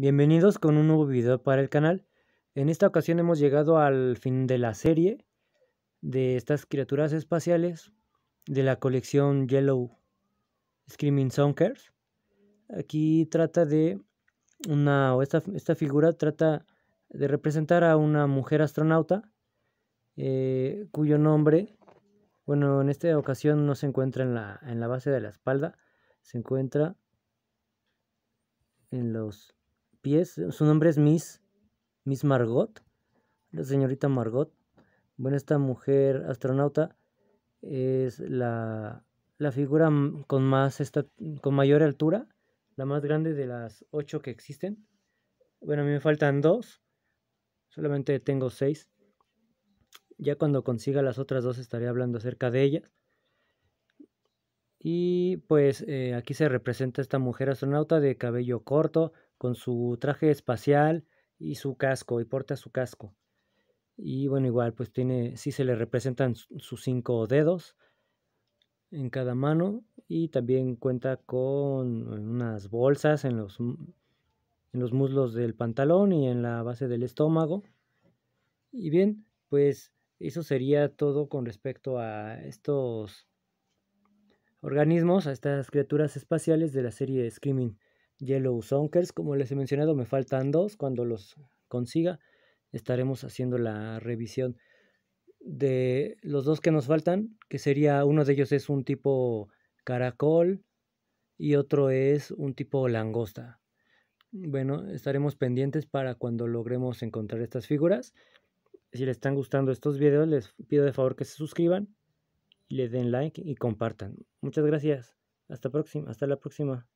Bienvenidos con un nuevo video para el canal. En esta ocasión hemos llegado al fin de la serie de estas criaturas espaciales de la colección Yellow Screaming Sunkers. Aquí trata de una, o esta, figura trata de representar a una mujer astronauta eh, cuyo nombre, bueno, en esta ocasión no se encuentra en la, en la base de la espalda, se encuentra en los su nombre es Miss, Miss Margot, la señorita Margot. Bueno, esta mujer astronauta es la, figura con, más con mayor altura, la más grande de las ocho que existen. Bueno, a mí me faltan dos, solamente tengo seis. Ya cuando consiga las otras dos estaré hablando acerca de ellas. Y pues eh, aquí se representa esta mujer astronauta de cabello corto, con su traje espacial y su casco, y porta su casco. Y bueno, igual, pues tiene, sí se le representan sus cinco dedos en cada mano y también cuenta con unas bolsas en los, en los muslos del pantalón y en la base del estómago. Y bien, pues eso sería todo con respecto a estos organismos, a estas criaturas espaciales de la serie Screaming. Yellow Zonkers. Como les he mencionado, me faltan dos. Cuando los consiga, estaremos haciendo la revisión de los dos que nos faltan, que sería uno de ellos es un tipo caracol y otro es un tipo langosta. Bueno, estaremos pendientes para cuando logremos encontrar estas figuras. Si les están gustando estos videos, les pido de favor que se suscriban, le den like y compartan. Muchas gracias. Hasta, hasta la próxima.